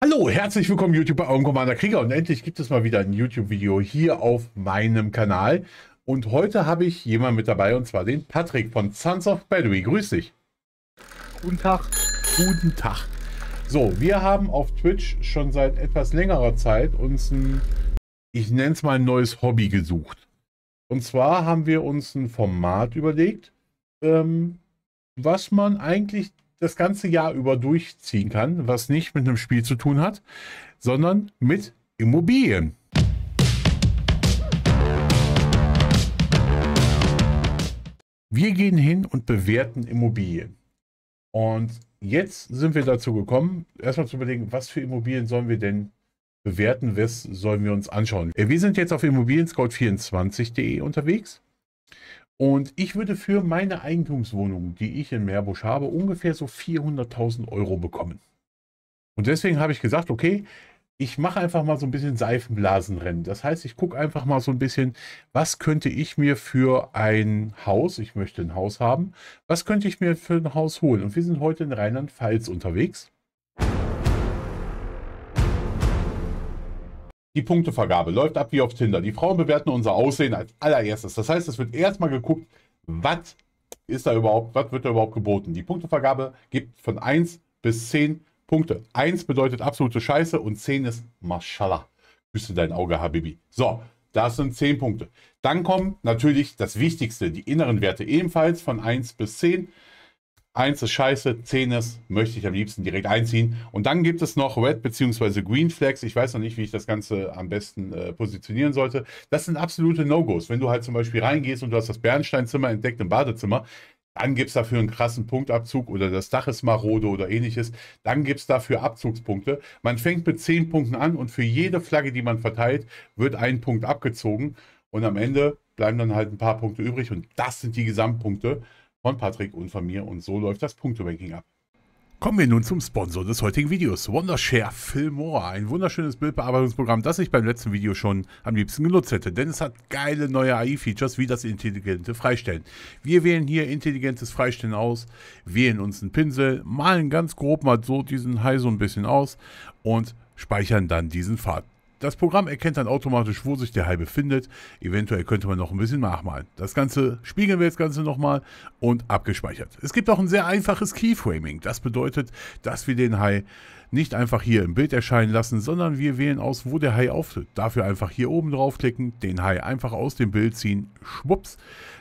Hallo, herzlich willkommen YouTube bei Augenkommander Krieger und endlich gibt es mal wieder ein YouTube-Video hier auf meinem Kanal. Und heute habe ich jemanden mit dabei und zwar den Patrick von Sons of Battery. Grüß dich. Guten Tag. Guten Tag. So, wir haben auf Twitch schon seit etwas längerer Zeit uns ein, ich nenne es mal ein neues Hobby gesucht. Und zwar haben wir uns ein Format überlegt, ähm, was man eigentlich das ganze Jahr über durchziehen kann, was nicht mit einem Spiel zu tun hat, sondern mit Immobilien. Wir gehen hin und bewerten Immobilien. Und jetzt sind wir dazu gekommen, erstmal zu überlegen, was für Immobilien sollen wir denn bewerten, was sollen wir uns anschauen. Wir sind jetzt auf immobilienscout24.de unterwegs und ich würde für meine Eigentumswohnung, die ich in Meerbusch habe, ungefähr so 400.000 Euro bekommen. Und deswegen habe ich gesagt, okay, ich mache einfach mal so ein bisschen Seifenblasenrennen. Das heißt, ich gucke einfach mal so ein bisschen, was könnte ich mir für ein Haus, ich möchte ein Haus haben, was könnte ich mir für ein Haus holen? Und wir sind heute in Rheinland-Pfalz unterwegs. Die Punktevergabe läuft ab wie auf Tinder. Die Frauen bewerten unser Aussehen als allererstes. Das heißt, es wird erstmal geguckt, was ist da überhaupt, was wird da überhaupt geboten. Die Punktevergabe gibt von 1 bis 10 Punkte. 1 bedeutet absolute Scheiße und 10 ist Mashallah. Küsse dein Auge, Habibi. So, das sind 10 Punkte. Dann kommen natürlich das Wichtigste, die inneren Werte ebenfalls von 1 bis 10. Eins ist scheiße, zehn ist, möchte ich am liebsten direkt einziehen. Und dann gibt es noch Red bzw. Green Flags. Ich weiß noch nicht, wie ich das Ganze am besten äh, positionieren sollte. Das sind absolute No-Gos. Wenn du halt zum Beispiel reingehst und du hast das Bernsteinzimmer entdeckt im Badezimmer, dann gibt es dafür einen krassen Punktabzug oder das Dach ist marode oder ähnliches. Dann gibt es dafür Abzugspunkte. Man fängt mit zehn Punkten an und für jede Flagge, die man verteilt, wird ein Punkt abgezogen. Und am Ende bleiben dann halt ein paar Punkte übrig und das sind die Gesamtpunkte von Patrick und von mir und so läuft das Punkteranking ab. Kommen wir nun zum Sponsor des heutigen Videos, Wondershare Filmora, ein wunderschönes Bildbearbeitungsprogramm, das ich beim letzten Video schon am liebsten genutzt hätte, denn es hat geile neue AI-Features wie das intelligente Freistellen. Wir wählen hier intelligentes Freistellen aus, wählen uns einen Pinsel, malen ganz grob mal so diesen Hai so ein bisschen aus und speichern dann diesen Pfad. Das Programm erkennt dann automatisch, wo sich der Hai befindet. Eventuell könnte man noch ein bisschen nachmalen. Das Ganze spiegeln wir jetzt Ganze nochmal und abgespeichert. Es gibt auch ein sehr einfaches Keyframing. Das bedeutet, dass wir den Hai nicht einfach hier im Bild erscheinen lassen, sondern wir wählen aus, wo der Hai auftritt. Dafür einfach hier oben draufklicken, den Hai einfach aus dem Bild ziehen, schwupps.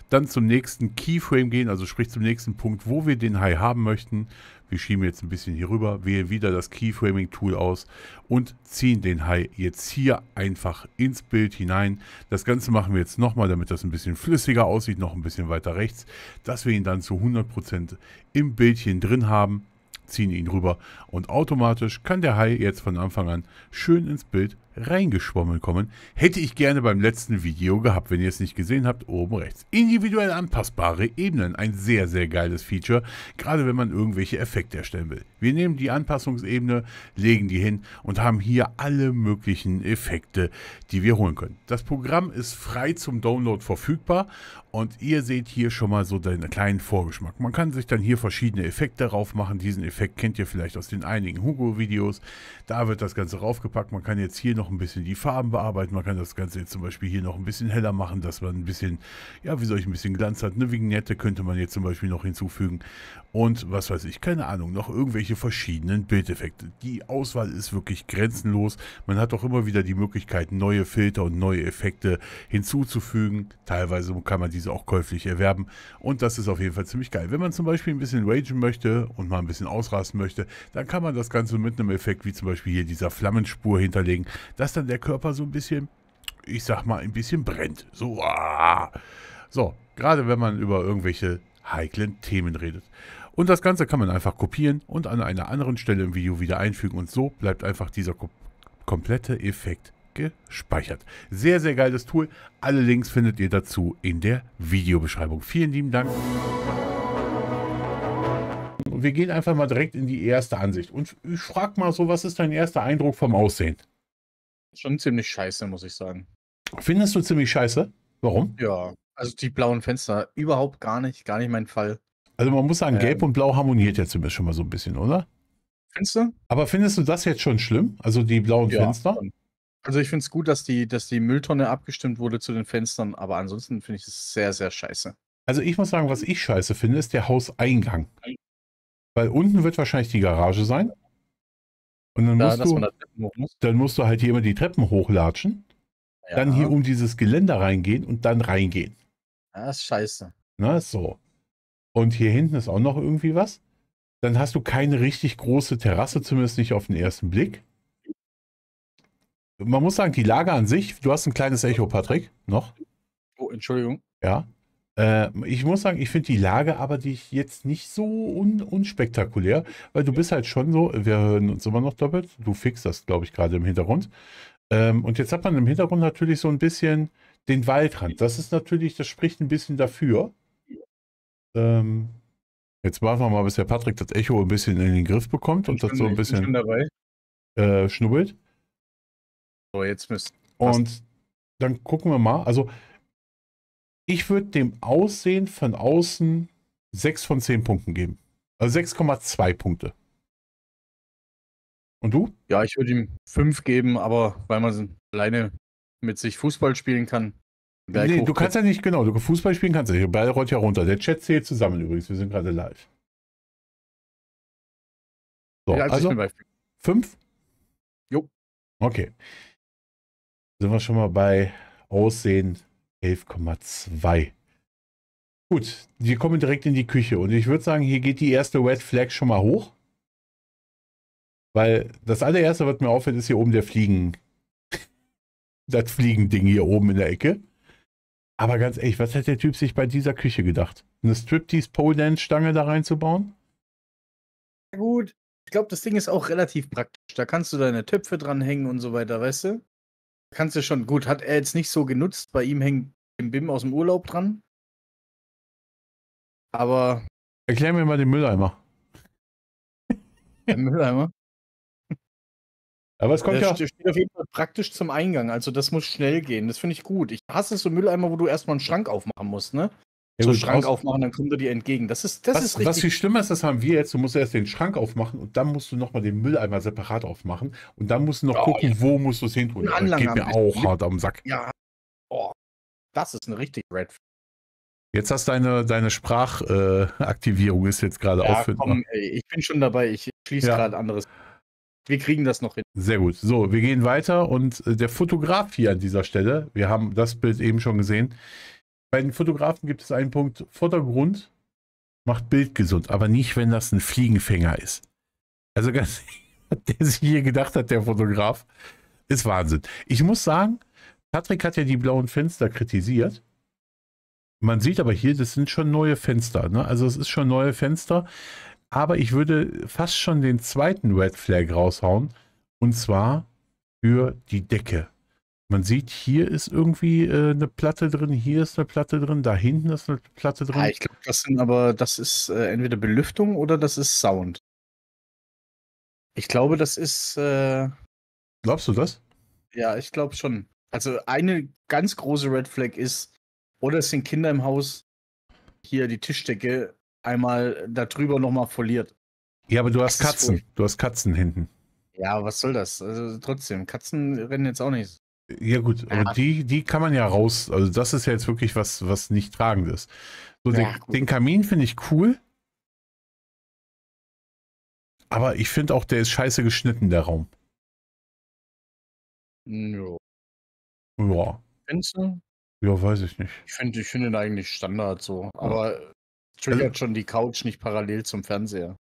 Dann zum nächsten Keyframe gehen, also sprich zum nächsten Punkt, wo wir den Hai haben möchten. Wir schieben jetzt ein bisschen hier rüber, wählen wieder das Keyframing-Tool aus und ziehen den Hai jetzt hier einfach ins Bild hinein. Das Ganze machen wir jetzt nochmal, damit das ein bisschen flüssiger aussieht, noch ein bisschen weiter rechts, dass wir ihn dann zu 100% im Bildchen drin haben ziehen ihn rüber und automatisch kann der Hai jetzt von Anfang an schön ins Bild reingeschwommen kommen, hätte ich gerne beim letzten Video gehabt. Wenn ihr es nicht gesehen habt, oben rechts. Individuell anpassbare Ebenen, ein sehr, sehr geiles Feature, gerade wenn man irgendwelche Effekte erstellen will. Wir nehmen die Anpassungsebene, legen die hin und haben hier alle möglichen Effekte, die wir holen können. Das Programm ist frei zum Download verfügbar und ihr seht hier schon mal so einen kleinen Vorgeschmack. Man kann sich dann hier verschiedene Effekte drauf machen. Diesen Effekt kennt ihr vielleicht aus den einigen Hugo-Videos. Da wird das Ganze raufgepackt. Man kann jetzt hier noch noch ein bisschen die Farben bearbeiten. Man kann das Ganze jetzt zum Beispiel hier noch ein bisschen heller machen, dass man ein bisschen, ja, wie soll ich, ein bisschen Glanz hat. Eine Vignette könnte man jetzt zum Beispiel noch hinzufügen und was weiß ich, keine Ahnung, noch irgendwelche verschiedenen Bildeffekte. Die Auswahl ist wirklich grenzenlos. Man hat auch immer wieder die Möglichkeit, neue Filter und neue Effekte hinzuzufügen. Teilweise kann man diese auch käuflich erwerben und das ist auf jeden Fall ziemlich geil. Wenn man zum Beispiel ein bisschen ragen möchte und mal ein bisschen ausrasten möchte, dann kann man das Ganze mit einem Effekt wie zum Beispiel hier dieser Flammenspur hinterlegen, dass dann der Körper so ein bisschen, ich sag mal, ein bisschen brennt. So, ah. so gerade wenn man über irgendwelche heiklen Themen redet. Und das Ganze kann man einfach kopieren und an einer anderen Stelle im Video wieder einfügen und so bleibt einfach dieser kom komplette Effekt gespeichert. Sehr, sehr geiles Tool. Alle Links findet ihr dazu in der Videobeschreibung. Vielen lieben Dank. wir gehen einfach mal direkt in die erste Ansicht. Und ich frage mal so, was ist dein erster Eindruck vom Aussehen? Schon ziemlich scheiße, muss ich sagen. Findest du ziemlich scheiße? Warum? Ja, also die blauen Fenster überhaupt gar nicht, gar nicht mein Fall. Also man muss sagen, Gelb ähm, und Blau harmoniert ja zumindest schon mal so ein bisschen, oder? Fenster? Aber findest du das jetzt schon schlimm? Also die blauen ja, Fenster? Also ich finde es gut, dass die, dass die Mülltonne abgestimmt wurde zu den Fenstern, aber ansonsten finde ich es sehr, sehr scheiße. Also ich muss sagen, was ich scheiße finde, ist der Hauseingang. Mhm. Weil unten wird wahrscheinlich die Garage sein. Und dann, da, musst, du, muss. dann musst du halt hier immer die Treppen hochlatschen, ja. dann hier um dieses Geländer reingehen und dann reingehen. Das ah, ist scheiße. Na, ne, ist so und hier hinten ist auch noch irgendwie was. Dann hast du keine richtig große Terrasse, zumindest nicht auf den ersten Blick. Man muss sagen, die Lage an sich, du hast ein kleines Echo, Patrick, noch. Oh, Entschuldigung. Ja. Äh, ich muss sagen, ich finde die Lage aber dich jetzt nicht so un unspektakulär, weil du bist halt schon so, wir hören uns immer noch doppelt, du fixst das, glaube ich, gerade im Hintergrund. Ähm, und jetzt hat man im Hintergrund natürlich so ein bisschen den Waldrand. Das ist natürlich, das spricht ein bisschen dafür. Ähm, jetzt warten wir mal, bis der Patrick das Echo ein bisschen in den Griff bekommt und das so ein bisschen äh, schnubbelt. So, jetzt müssen. Und dann gucken wir mal. Also, ich würde dem Aussehen von außen 6 von 10 Punkten geben. Also 6,2 Punkte. Und du? Ja, ich würde ihm 5 geben, aber weil man alleine mit sich Fußball spielen kann, Nee, du kannst ja nicht, genau, du Fußball spielen kannst ja nicht. Ball rollt ja runter. Der Chat zählt zusammen übrigens. Wir sind gerade live. So, ja, also, also fünf? Jo. Okay. Sind wir schon mal bei Aussehen 11,2. Gut, wir kommen direkt in die Küche und ich würde sagen, hier geht die erste Red Flag schon mal hoch. Weil das allererste, was mir auffällt, ist hier oben der Fliegen. Das Fliegending hier oben in der Ecke. Aber ganz ehrlich, was hat der Typ sich bei dieser Küche gedacht? Eine Striptease-Pole-Dance-Stange da reinzubauen? Ja, gut. Ich glaube, das Ding ist auch relativ praktisch. Da kannst du deine Töpfe dranhängen und so weiter, weißt du? kannst du schon. Gut, hat er jetzt nicht so genutzt. Bei ihm hängt ein Bim aus dem Urlaub dran. Aber. Erklär mir mal den Mülleimer. Den Mülleimer? Aber es kommt ja. Der Steht auf jeden Fall praktisch zum Eingang. Also das muss schnell gehen. Das finde ich gut. Ich hasse so Mülleimer, wo du erstmal einen Schrank aufmachen musst, ne? Ja, so einen Schrank aufmachen, dann kommt er dir entgegen. Das ist, das was, ist richtig. Was viel schlimmer ist, das haben wir jetzt. Du musst erst den Schrank aufmachen und dann musst du nochmal den Mülleimer separat aufmachen und dann musst du noch oh, gucken, ja. wo musst du es hin tun. Das geht mir auch hart am Sack. Ja. Oh, das ist eine richtig Red Jetzt hast deine, deine Sprachaktivierung äh, ist jetzt gerade ja, auffindbar. Komm, ey, ich bin schon dabei. Ich schließe ja. gerade anderes. Wir kriegen das noch hin. Sehr gut. So, wir gehen weiter und äh, der Fotograf hier an dieser Stelle, wir haben das Bild eben schon gesehen. Bei den Fotografen gibt es einen Punkt, Vordergrund macht Bild gesund, aber nicht, wenn das ein Fliegenfänger ist. Also ganz, der sich hier gedacht hat, der Fotograf, ist Wahnsinn. Ich muss sagen, Patrick hat ja die blauen Fenster kritisiert. Man sieht aber hier, das sind schon neue Fenster. Ne? Also es ist schon neue Fenster. Aber ich würde fast schon den zweiten Red Flag raushauen. Und zwar für die Decke. Man sieht, hier ist irgendwie äh, eine Platte drin, hier ist eine Platte drin, da hinten ist eine Platte drin. Ja, ah, ich glaube, das sind aber, das ist äh, entweder Belüftung oder das ist Sound. Ich glaube, das ist. Äh... Glaubst du das? Ja, ich glaube schon. Also eine ganz große Red Flag ist, oder es sind Kinder im Haus, hier die Tischdecke einmal darüber nochmal foliert. Ja, aber du hast das Katzen. Du hast Katzen hinten. Ja, was soll das? Also trotzdem, Katzen rennen jetzt auch nicht. Ja, gut, ja. aber die, die kann man ja raus. Also, das ist ja jetzt wirklich was, was nicht tragend ist. So, ja, den, den, Kamin finde ich cool. Aber ich finde auch, der ist scheiße geschnitten, der Raum. Jo. Ja. Findest du? Ja, weiß ich nicht. Ich finde ich find ihn eigentlich Standard so. Aber also triggert schon die Couch nicht parallel zum Fernseher.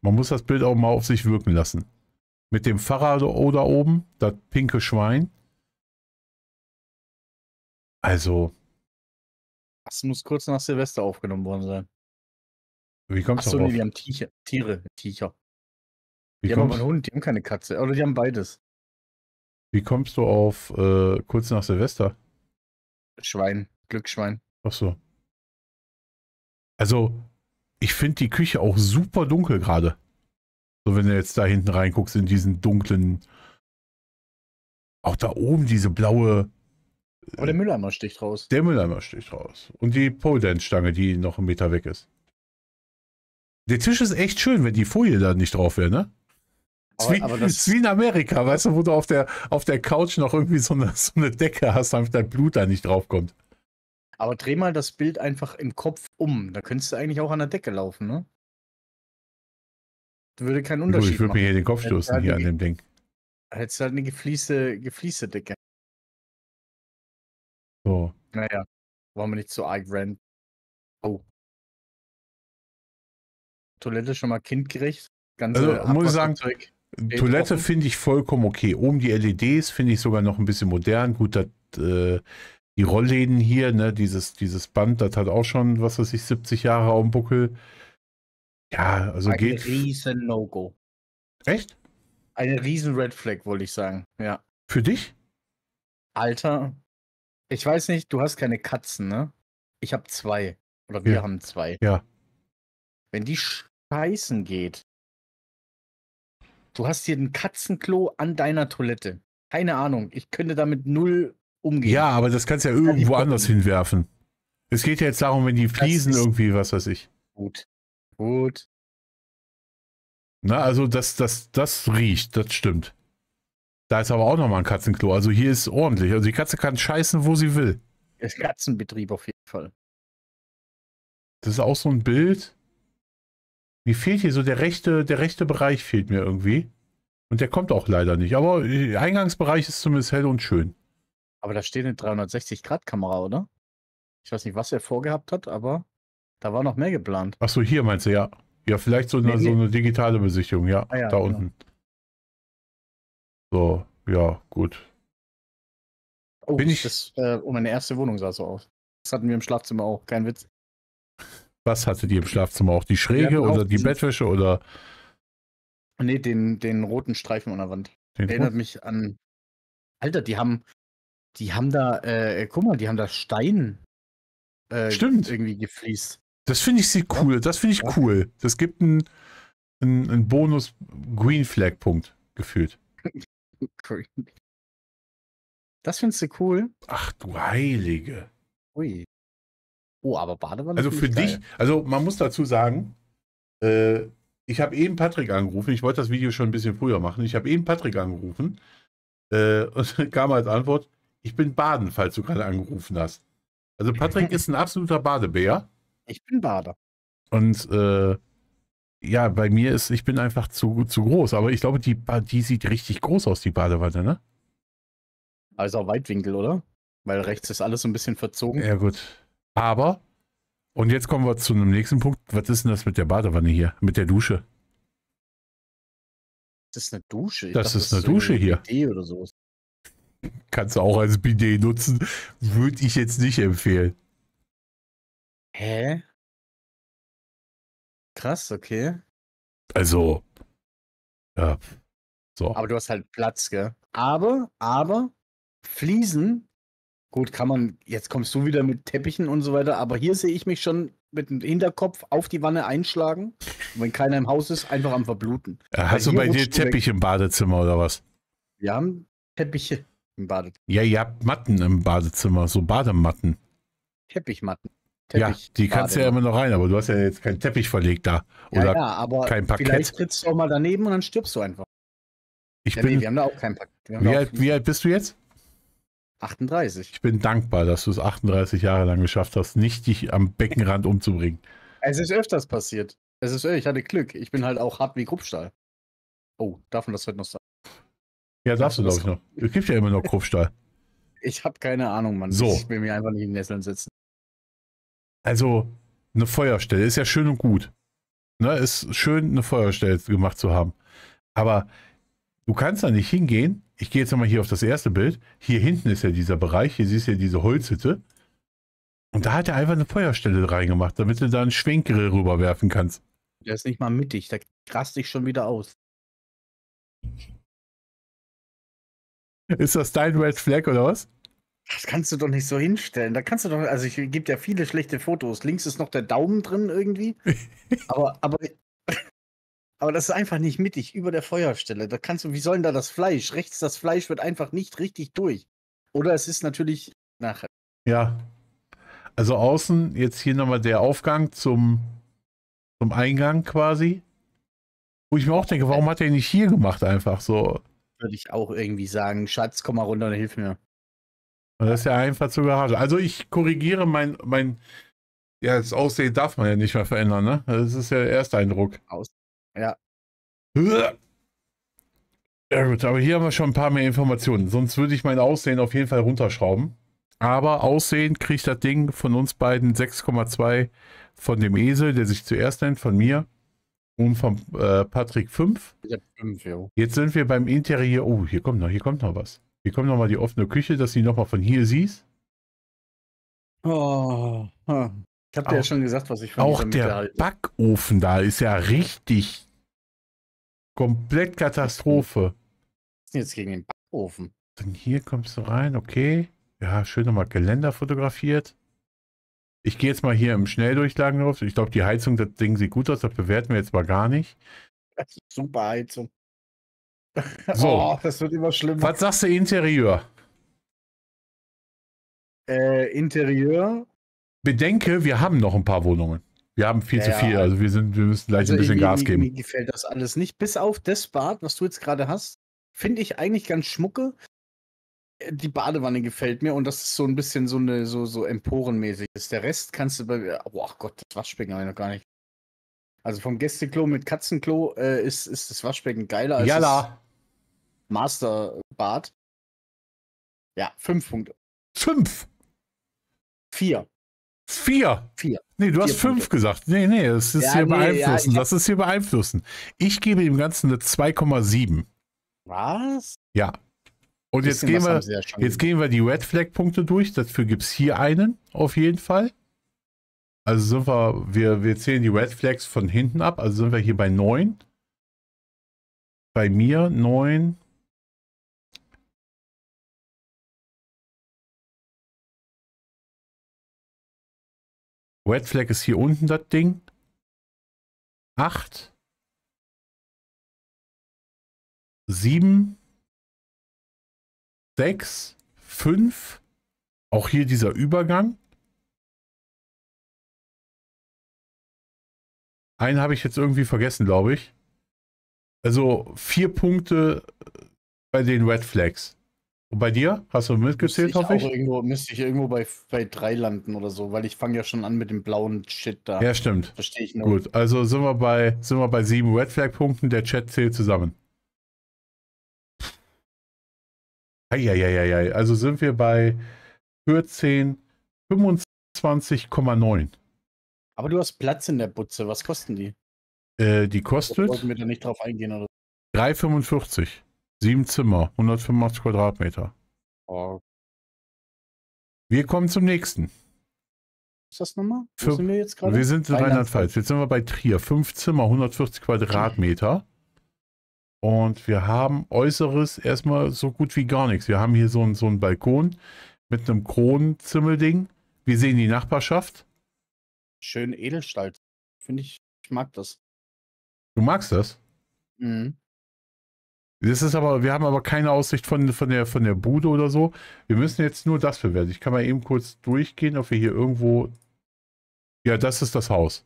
Man muss das Bild auch mal auf sich wirken lassen. Mit dem Fahrrad oder oben, das pinke Schwein. Also. Das muss kurz nach Silvester aufgenommen worden sein. Wie kommst du so, darauf? Nee, die haben Tiecher, Tiere, Tiecher. Wie die kommst? haben aber einen Hund, die haben keine Katze. Oder die haben beides. Wie kommst du auf äh, kurz nach Silvester? Schwein, Glücksschwein. Ach so. Also, ich finde die Küche auch super dunkel gerade. So, wenn du jetzt da hinten reinguckst in diesen dunklen. Auch da oben diese blaue. Aber der Mülleimer sticht raus. Der Mülleimer sticht raus. Und die pole stange die noch einen Meter weg ist. Der Tisch ist echt schön, wenn die Folie da nicht drauf wäre, ne? Wie, aber das ist wie in Amerika, weißt du, wo du auf der, auf der Couch noch irgendwie so eine, so eine Decke hast, damit dein Blut da nicht draufkommt. Aber dreh mal das Bild einfach im Kopf um. Da könntest du eigentlich auch an der Decke laufen, ne? Das würde keinen Unterschied ich machen. Ich würde mir hier den Kopf stoßen, halt hier an dem Ding. Hättest du halt eine gefließte, gefließte Decke. So. Naja, wollen wir nicht zu arg rent. Oh. Toilette schon mal kindgerecht. Ganze also, muss ich sagen, Toilette finde ich vollkommen okay. Oben die LEDs finde ich sogar noch ein bisschen modern. Gut, das, äh, die Rollläden hier, ne, dieses, dieses Band, das hat auch schon, was weiß ich, 70 Jahre auf dem Buckel. Ja, also Ein geht. Ein riesen No-Go. Echt? Eine riesen Red Flag, wollte ich sagen, ja. Für dich? Alter, ich weiß nicht, du hast keine Katzen, ne? Ich habe zwei. Oder wir ja. haben zwei. Ja. Wenn die scheißen geht, Du hast hier ein Katzenklo an deiner Toilette. Keine Ahnung, ich könnte damit null umgehen. Ja, aber das kannst du ja irgendwo ja, anders hinwerfen. Es geht ja jetzt darum, wenn die Fliesen irgendwie, was weiß ich. Gut. Gut. Na, also das, das, das riecht, das stimmt. Da ist aber auch nochmal ein Katzenklo. Also hier ist ordentlich. Also die Katze kann scheißen, wo sie will. Das Katzenbetrieb auf jeden Fall. Das ist auch so ein Bild. Mir fehlt hier so der rechte, der rechte Bereich fehlt mir irgendwie. Und der kommt auch leider nicht. Aber äh, Eingangsbereich ist zumindest hell und schön. Aber da steht eine 360-Grad-Kamera, oder? Ich weiß nicht, was er vorgehabt hat, aber da war noch mehr geplant. Ach so, hier meinst du, ja. Ja, vielleicht so eine, nee, so eine digitale Besichtigung, ja, ah, ja da genau. unten. So, ja, gut. Oh, Bin ich das, äh, um oh, meine erste Wohnung sah so aus. Das hatten wir im Schlafzimmer auch, kein Witz. Was hattet ihr im Schlafzimmer? Auch die Schräge oder die Bettwäsche oder? Nee, den, den roten Streifen an der Wand. Den Erinnert roten? mich an. Alter, die haben, die haben da, äh, guck mal, die haben da Stein. Äh, Stimmt. Irgendwie gefließt. Das finde ich sehr cool. Das finde ich ja. cool. Das gibt einen ein Bonus Green Flag Punkt gefühlt. Das findest du cool? Ach du Heilige. Ui. Oh, aber Badewanne. Also für dich, also man muss dazu sagen, äh, ich habe eben Patrick angerufen. Ich wollte das Video schon ein bisschen früher machen. Ich habe eben Patrick angerufen äh, und kam als Antwort: Ich bin baden, falls du gerade angerufen hast. Also Patrick ist ein absoluter Badebär. Ich bin Bader. Und äh, ja, bei mir ist, ich bin einfach zu, zu groß. Aber ich glaube, die, die sieht richtig groß aus, die Badewanne, ne? Also Weitwinkel, oder? Weil rechts ist alles so ein bisschen verzogen. Ja, gut. Aber, und jetzt kommen wir zu einem nächsten Punkt. Was ist denn das mit der Badewanne hier? Mit der Dusche? Das ist eine Dusche. Ich das dachte, ist eine das Dusche ein hier. Bidet oder sowas. Kannst du auch als Bidet nutzen. Würde ich jetzt nicht empfehlen. Hä? Krass, okay. Also, ja. So. Aber du hast halt Platz, gell? Aber, aber, Fliesen Gut, kann man, jetzt kommst du wieder mit Teppichen und so weiter, aber hier sehe ich mich schon mit dem Hinterkopf auf die Wanne einschlagen und wenn keiner im Haus ist, einfach am Verbluten. Ja, äh, hast du bei dir Teppich im Badezimmer oder was? Wir haben Teppiche im Badezimmer. Ja, ihr habt Matten im Badezimmer, so Badematten. Teppichmatten. Teppich ja, die kannst du ja immer noch rein, aber du hast ja jetzt keinen Teppich verlegt da. Oder ja, ja, aber kein Parkett. Vielleicht trittst du auch mal daneben und dann stirbst du einfach. Ich ja, bin, nee, wir haben da auch kein Parkett. Wie, wie alt bist du jetzt? 38. Ich bin dankbar, dass du es 38 Jahre lang geschafft hast, nicht dich am Beckenrand umzubringen. Es ist öfters passiert. Es ist, ich hatte Glück. Ich bin halt auch hart wie Kruppstahl. Oh, darf man das heute noch sagen? Ja, darfst du, glaube ich, noch. Es gibt ja immer noch Kruppstahl. ich habe keine Ahnung, Mann. So. Ich will mir einfach nicht in Nesseln sitzen. Also, eine Feuerstelle ist ja schön und gut. Ne, ist schön, eine Feuerstelle gemacht zu haben. Aber du kannst da nicht hingehen ich gehe jetzt nochmal hier auf das erste Bild. Hier hinten ist ja dieser Bereich. Hier siehst du ja diese Holzhütte. Und da hat er einfach eine Feuerstelle reingemacht, damit du da einen Schwenkgrill rüberwerfen kannst. Der ist nicht mal mittig. Da raste dich schon wieder aus. Ist das dein Red Flag oder was? Das kannst du doch nicht so hinstellen. Da kannst du doch, also ich gebe ja viele schlechte Fotos. Links ist noch der Daumen drin irgendwie. aber, aber aber das ist einfach nicht mittig über der Feuerstelle. Da kannst du, wie sollen da das Fleisch? Rechts das Fleisch wird einfach nicht richtig durch. Oder es ist natürlich nachher. Ja. Also außen jetzt hier nochmal der Aufgang zum, zum Eingang quasi. Wo ich mir auch denke, warum hat er nicht hier gemacht einfach so? Würde ich auch irgendwie sagen, Schatz, komm mal runter und hilf mir. Das ist ja einfach zu Garage. Also ich korrigiere mein, mein, ja, das Aussehen darf man ja nicht mehr verändern, ne? Das ist ja der erste Eindruck. Aus ja. Ja gut, aber hier haben wir schon ein paar mehr Informationen. Sonst würde ich mein Aussehen auf jeden Fall runterschrauben. Aber Aussehen kriegt das Ding von uns beiden 6,2 von dem Esel, der sich zuerst nennt, von mir und von äh, Patrick 5. Jetzt sind wir beim Interieur. Oh, hier kommt noch, hier kommt noch was. Hier kommt noch mal die offene Küche, dass sie noch mal von hier siehst. Oh, hm. ich habe dir ja schon gesagt, was ich von Auch der Backofen da ist ja richtig Komplett Katastrophe. Jetzt gegen den Backofen. Dann hier kommst du rein, okay. Ja, schön nochmal Geländer fotografiert. Ich gehe jetzt mal hier im Schnelldurchgang drauf. Ich glaube, die Heizung, das Ding sieht gut aus, das bewerten wir jetzt mal gar nicht. Super Heizung. So. Oh, das wird immer schlimmer. Was sagst du Interieur? Äh, Interieur. Bedenke, wir haben noch ein paar Wohnungen. Wir haben viel ja, zu viel, also wir sind, wir müssen gleich also ein bisschen Gas geben. Mir gefällt das alles nicht. Bis auf das Bad, was du jetzt gerade hast, finde ich eigentlich ganz schmucke. Die Badewanne gefällt mir und das ist so ein bisschen so eine so, so emporenmäßig Der Rest kannst du bei. mir. Oh Gott, das Waschbecken habe ich noch gar nicht. Also vom Gästeklo mit Katzenklo äh, ist, ist das Waschbecken geiler als Jalla. das Masterbad. Ja, fünf Punkte. Fünf? Vier. Vier. Vier. Nee, du Vier hast fünf gesagt. Nee, nee, das ist ja, hier nee, beeinflussen. Ja, das ist hier beeinflussen. Ich gebe dem Ganzen eine 2,7. Was? Ja. Und jetzt gehen, wir, ja jetzt gehen wir die Red Flag-Punkte durch. Dafür gibt es hier einen, auf jeden Fall. Also sind wir, wir, wir zählen die Red Flags von hinten ab. Also sind wir hier bei 9. Bei mir 9. Red Flag ist hier unten das Ding. 8. 7. 6. 5. Auch hier dieser Übergang. Einen habe ich jetzt irgendwie vergessen, glaube ich. Also vier Punkte bei den Red Flags. Und bei dir? Hast du mitgezählt, hoffe ich? Irgendwo, müsste ich irgendwo bei, bei drei landen oder so, weil ich fange ja schon an mit dem blauen Shit da. Ja, stimmt. Verstehe ich nur. Gut, also sind wir bei, sind wir bei sieben Red Flag Punkten, der Chat zählt zusammen. Eieieiei, also sind wir bei 14, 25,9. Aber du hast Platz in der Butze, was kosten die? Äh, die kostet. Da wir da nicht drauf eingehen oder 3,45. Sieben Zimmer, 185 Quadratmeter. Oh. Wir kommen zum nächsten. Ist das nochmal? Wo Für, sind wir jetzt gerade? Wir sind in Rheinland-Pfalz. Jetzt sind wir bei Trier. Fünf Zimmer, 140 Quadratmeter. Und wir haben Äußeres erstmal so gut wie gar nichts. Wir haben hier so einen, so Balkon mit einem Kronenzimmelding. Wir sehen die Nachbarschaft. Schön Edelstahl. Finde ich, ich mag das. Du magst das? Mhm. Das ist aber, wir haben aber keine Aussicht von, von, der, von der Bude oder so. Wir müssen jetzt nur das bewerten. Ich kann mal eben kurz durchgehen, ob wir hier irgendwo... Ja, das ist das Haus.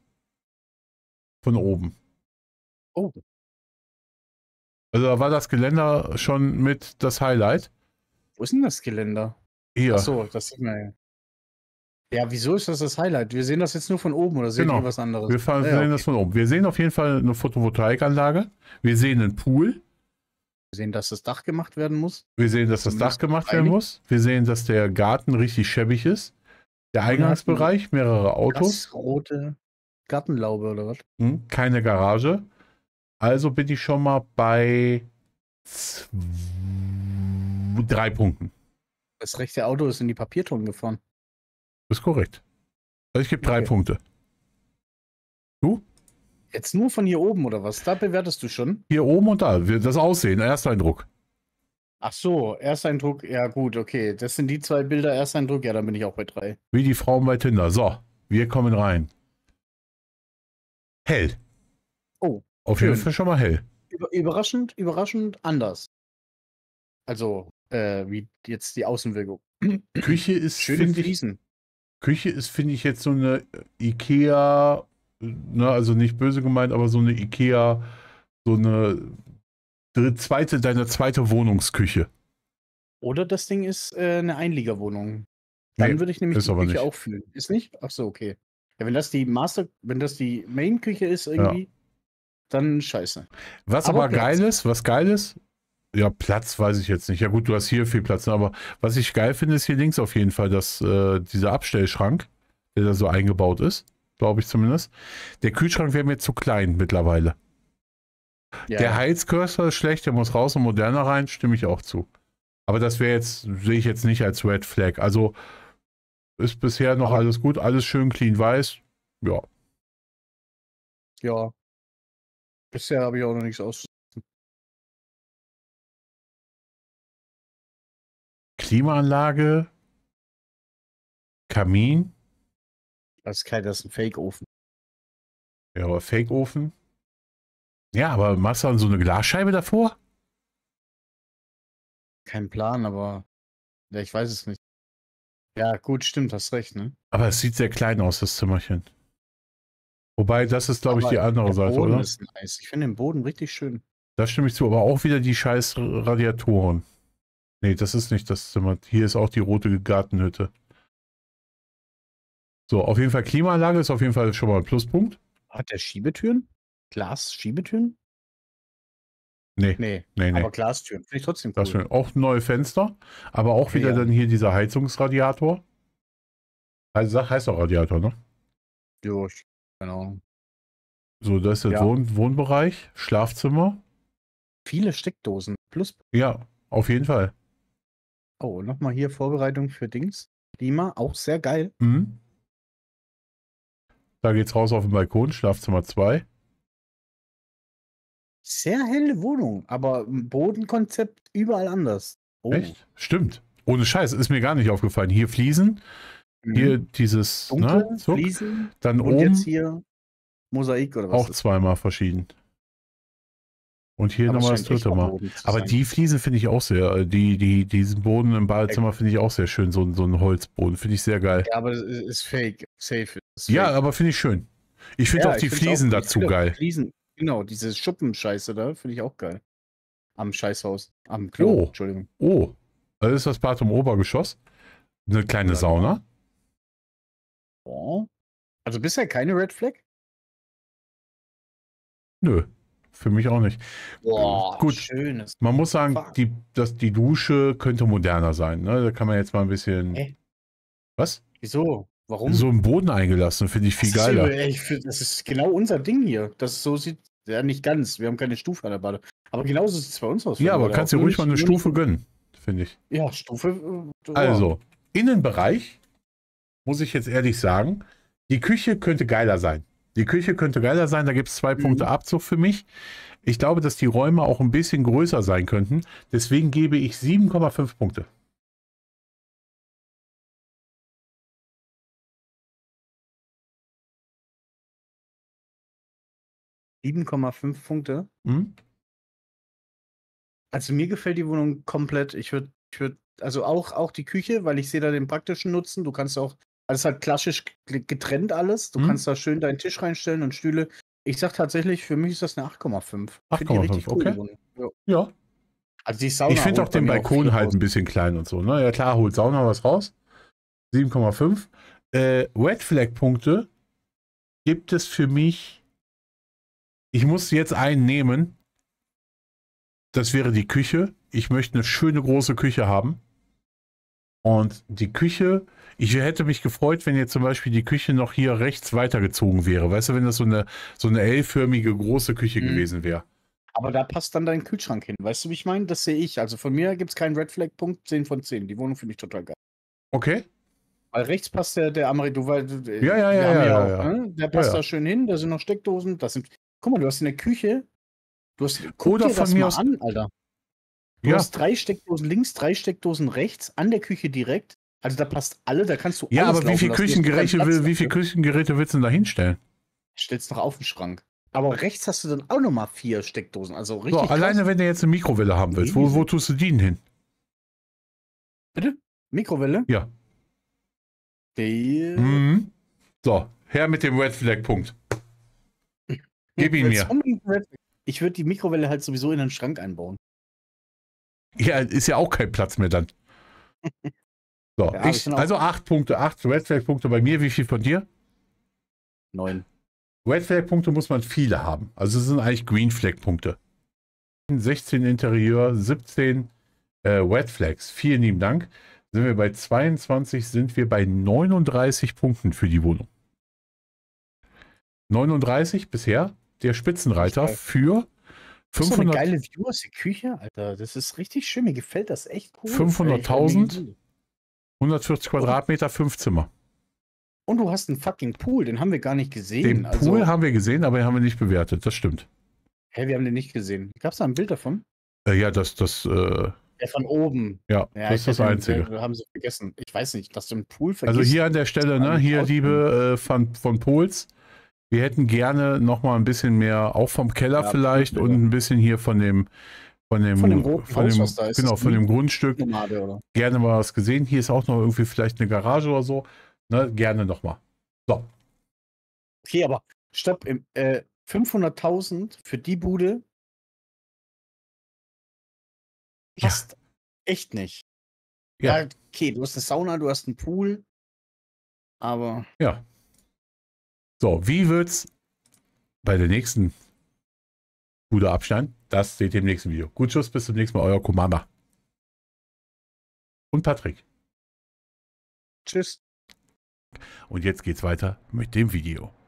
Von oben. Oh. Also da war das Geländer schon mit das Highlight. Wo ist denn das Geländer? Hier. Achso, das sieht man ja. Ja, wieso ist das das Highlight? Wir sehen das jetzt nur von oben oder sehen genau. wir was anderes? Wir ah, sehen ja, okay. das von oben. Wir sehen auf jeden Fall eine Photovoltaikanlage. Wir sehen einen Pool. Wir sehen, dass das Dach gemacht werden muss. Wir sehen, dass das Dach gemacht werden muss. Wir sehen, dass der Garten richtig schäbig ist. Der Eingangsbereich, mehrere Autos. Das rote Gartenlaube oder was? Hm, keine Garage. Also bin ich schon mal bei drei Punkten. Das rechte Auto ist in die Papiertonne gefahren. Das Ist korrekt. Also ich gebe drei Punkte. Du? Jetzt nur von hier oben oder was? Da bewertest du schon? Hier oben und da. Das Aussehen, Ersteindruck. Ach so, Ersteindruck, ja gut, okay. Das sind die zwei Bilder, Ersteindruck, ja, dann bin ich auch bei drei. Wie die Frauen bei Tinder. So, wir kommen rein. Hell. Oh. Auf jeden Fall schon mal hell. Überraschend, überraschend anders. Also, äh, wie jetzt die Außenwirkung. Küche ist, finde ich, Küche ist, finde ich, jetzt so eine Ikea ne, also nicht böse gemeint, aber so eine Ikea, so eine zweite, deine zweite Wohnungsküche. Oder das Ding ist äh, eine Einliegerwohnung. Dann nee, würde ich nämlich die Küche nicht. auch fühlen. Ist nicht? Ach so, okay. Ja, wenn das die Master, wenn das die Main-Küche ist irgendwie, ja. dann scheiße. Was aber, aber geil ist, was geil ist, ja, Platz weiß ich jetzt nicht. Ja gut, du hast hier viel Platz, ne, aber was ich geil finde, ist hier links auf jeden Fall, dass äh, dieser Abstellschrank, der da so eingebaut ist. Glaube ich zumindest. Der Kühlschrank wäre mir zu klein mittlerweile. Ja. Der Heizkörper ist schlecht, der muss raus und moderner rein, stimme ich auch zu. Aber das wäre jetzt, sehe ich jetzt nicht als Red Flag. Also ist bisher noch alles gut, alles schön clean weiß. Ja. Ja. Bisher habe ich auch noch nichts aus. Klimaanlage, Kamin, das ist kein, das ist ein Fake-Ofen. Ja, aber Fake-Ofen? Ja, aber machst du dann so eine Glasscheibe davor? Kein Plan, aber ja, ich weiß es nicht. Ja, gut, stimmt, hast recht, ne? Aber es sieht sehr klein aus, das Zimmerchen. Wobei, das ist, glaube ich, die andere der Seite, oder? Ist nice. Ich finde den Boden richtig schön. Da stimme ich zu, aber auch wieder die scheiß Radiatoren. Nee, das ist nicht das Zimmer. Hier ist auch die rote Gartenhütte. So, auf jeden Fall Klimaanlage ist auf jeden Fall schon mal ein Pluspunkt. Hat der Schiebetüren? Glas-Schiebetüren? Nee. Nee, nee, nee. Aber Glastüren. Finde ich trotzdem cool. Glastüren. Auch neue Fenster, aber auch okay, wieder ja. dann hier dieser Heizungsradiator. Also heißt auch Radiator, ne? Jo, genau. So, das ist der ja. Wohn Wohnbereich, Schlafzimmer. Viele Steckdosen. Plus. Ja, auf jeden Fall. Oh, nochmal hier Vorbereitung für Dings. Klima, auch sehr geil. Mhm. Da geht's raus auf den Balkon, Schlafzimmer 2. Sehr helle Wohnung, aber Bodenkonzept überall anders. Oh. Echt? Stimmt. Ohne Scheiß, ist mir gar nicht aufgefallen. Hier Fliesen, mhm. hier dieses ne, Dunkel, ne, Fliesen, dann und oben. jetzt hier Mosaik oder was? Auch zweimal verschieden. Und hier nochmal das dritte Mal. Aber die Fliesen finde ich auch sehr, äh, die, die, diesen Boden im Badezimmer finde ich auch sehr schön, so, so ein Holzboden, finde ich sehr geil. Ja, aber es ist fake, safe. Ist fake. Ja, aber finde ich schön. Ich finde ja, auch die Fliesen auch, dazu geil. Fliesen, genau, diese Schuppenscheiße da finde ich auch geil. Am Scheißhaus, am Klo, oh. Entschuldigung. Oh, also ist das Bad im Obergeschoss? Eine kleine ja, Sauna? Oh. Also bisher keine Red Flag? Nö für mich auch nicht. Boah, Gut, schönes. Man muss sagen, die, das, die Dusche könnte moderner sein. Ne? Da kann man jetzt mal ein bisschen. Hey. Was? Wieso? Warum? So im Boden eingelassen, finde ich viel das geiler. Ist, ich, das ist genau unser Ding hier. Das so sieht ja nicht ganz. Wir haben keine Stufe an der Bade. Aber genauso sieht es bei uns aus. Ja, aber kannst dir ruhig mal eine Stufe gönnen, finde ich. Ja, Stufe. Ja. Äh, oh. Also, Innenbereich, muss ich jetzt ehrlich sagen, die Küche könnte geiler sein. Die Küche könnte geiler sein, da gibt es zwei mhm. Punkte Abzug für mich. Ich glaube, dass die Räume auch ein bisschen größer sein könnten. Deswegen gebe ich 7,5 Punkte. Sieben Punkte. Mhm. Also mir gefällt die Wohnung komplett. Ich würde, ich würd, also auch, auch die Küche, weil ich sehe da den praktischen Nutzen. Du kannst auch also halt klassisch getrennt alles. Du hm. kannst da schön deinen Tisch reinstellen und Stühle. Ich sag tatsächlich, für mich ist das eine 8,5. 8,5, okay. ja. ja. Also die Sauna ich finde auch den Balkon auch halt ein bisschen klein und so. Ne? Ja klar, holt Sauna was raus. 7,5. Äh, Red Flag Punkte gibt es für mich. Ich muss jetzt einen nehmen. Das wäre die Küche. Ich möchte eine schöne große Küche haben. Und die Küche ich hätte mich gefreut, wenn jetzt zum Beispiel die Küche noch hier rechts weitergezogen wäre. Weißt du, wenn das so eine, so eine L-förmige große Küche mhm. gewesen wäre. Aber da passt dann dein Kühlschrank hin. Weißt du, wie ich meine? Das sehe ich. Also von mir gibt es keinen Red Flag-Punkt. 10 von 10. Die Wohnung finde ich total geil. Okay. Weil rechts passt der, der Amri, du, weil, äh, ja, ja, ja, ja, ja, auch, ja. Ne? Der passt ja, da schön hin, da sind noch Steckdosen, das sind, guck mal, du hast in der Küche, du hast, guck Oder dir von das mir mal aus... an, Alter. Du hast drei Steckdosen links, drei Steckdosen rechts, an der Küche direkt, also da passt alle, da kannst du Ja, aber wie viele Küchengeräte, will, wie viel Küchengeräte willst du denn da hinstellen? Stellst doch auf den Schrank. Aber rechts hast du dann auch nochmal vier Steckdosen. Also richtig. So, alleine wenn du jetzt eine Mikrowelle haben willst, wo, wo tust du die denn hin? Bitte? Mikrowelle? Ja. Die. Mhm. So, her mit dem Red Flag, Punkt. Gib ihn mir. Ich würde die Mikrowelle halt sowieso in den Schrank einbauen. Ja, ist ja auch kein Platz mehr dann. So, ja, ich, also acht Punkte, acht Red Flag Punkte bei mir. Wie viel von dir? Neun. Red Flag Punkte muss man viele haben. Also es sind eigentlich Green Flag Punkte. 16 Interieur, 17 äh, Red Flags. Vielen lieben Dank. Sind wir bei 22, sind wir bei 39 Punkten für die Wohnung. 39 bisher, der Spitzenreiter für 500. Das ist eine geile View aus der Küche, Alter. Das ist richtig schön. Mir gefällt das echt cool. 500.000 140 Quadratmeter, und, fünf Zimmer. Und du hast einen fucking Pool, den haben wir gar nicht gesehen. Den also, Pool haben wir gesehen, aber den haben wir nicht bewertet, das stimmt. Hä, wir haben den nicht gesehen. Gab es da ein Bild davon? Äh, ja, das, das, äh, der von oben. Ja, ja das ist das Einzige. Den, äh, haben sie vergessen. Ich weiß nicht, dass du einen Pool vergisst. Also hier an der Stelle, ne, hier, liebe äh, von, von Pols, wir hätten gerne nochmal ein bisschen mehr, auch vom Keller ja, vielleicht und ein bisschen hier von dem von dem, von dem, roten von Haus, was da ist. Genau, von dem Grundstück. Nomade, gerne mal was gesehen. Hier ist auch noch irgendwie vielleicht eine Garage oder so. Ne, gerne nochmal. So. Okay, aber stopp. Äh, 500.000 für die Bude passt ja. echt nicht. Ja. ja. Okay, du hast eine Sauna, du hast einen Pool, aber. Ja. So, wie wird's bei der nächsten Bude abschneiden? Das seht ihr im nächsten Video. Gut Schuss, bis zum nächsten Mal, euer Kumama. Und Patrick. Tschüss. Und jetzt geht's weiter mit dem Video.